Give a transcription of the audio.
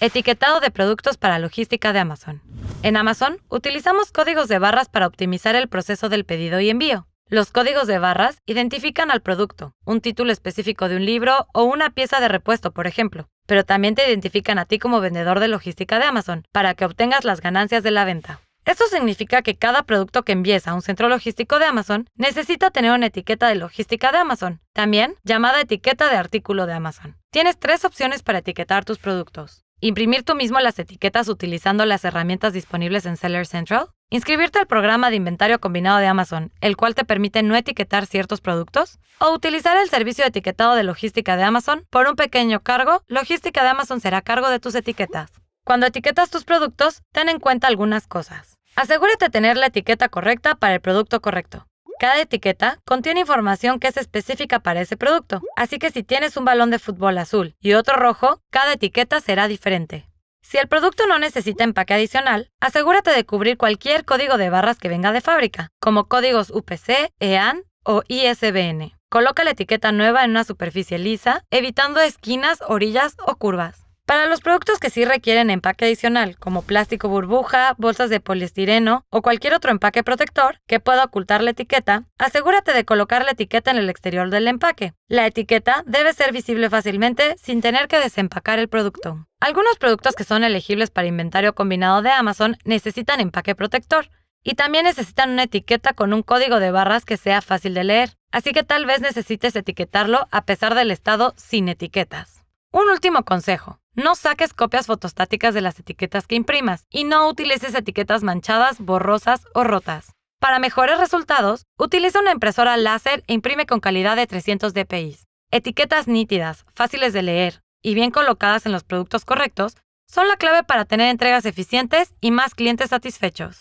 Etiquetado de productos para logística de Amazon. En Amazon utilizamos códigos de barras para optimizar el proceso del pedido y envío. Los códigos de barras identifican al producto, un título específico de un libro o una pieza de repuesto, por ejemplo, pero también te identifican a ti como vendedor de logística de Amazon para que obtengas las ganancias de la venta. Esto significa que cada producto que envíes a un centro logístico de Amazon necesita tener una etiqueta de logística de Amazon, también llamada etiqueta de artículo de Amazon. Tienes tres opciones para etiquetar tus productos. Imprimir tú mismo las etiquetas utilizando las herramientas disponibles en Seller Central. Inscribirte al programa de inventario combinado de Amazon, el cual te permite no etiquetar ciertos productos. O utilizar el servicio de etiquetado de logística de Amazon por un pequeño cargo. Logística de Amazon será cargo de tus etiquetas. Cuando etiquetas tus productos, ten en cuenta algunas cosas. Asegúrate de tener la etiqueta correcta para el producto correcto. Cada etiqueta contiene información que es específica para ese producto, así que si tienes un balón de fútbol azul y otro rojo, cada etiqueta será diferente. Si el producto no necesita empaque adicional, asegúrate de cubrir cualquier código de barras que venga de fábrica, como códigos UPC, EAN o ISBN. Coloca la etiqueta nueva en una superficie lisa, evitando esquinas, orillas o curvas. Para los productos que sí requieren empaque adicional, como plástico burbuja, bolsas de poliestireno o cualquier otro empaque protector que pueda ocultar la etiqueta, asegúrate de colocar la etiqueta en el exterior del empaque. La etiqueta debe ser visible fácilmente sin tener que desempacar el producto. Algunos productos que son elegibles para inventario combinado de Amazon necesitan empaque protector y también necesitan una etiqueta con un código de barras que sea fácil de leer, así que tal vez necesites etiquetarlo a pesar del estado sin etiquetas. Un último consejo. No saques copias fotostáticas de las etiquetas que imprimas y no utilices etiquetas manchadas, borrosas o rotas. Para mejores resultados, utiliza una impresora láser e imprime con calidad de 300 dpi. Etiquetas nítidas, fáciles de leer y bien colocadas en los productos correctos son la clave para tener entregas eficientes y más clientes satisfechos.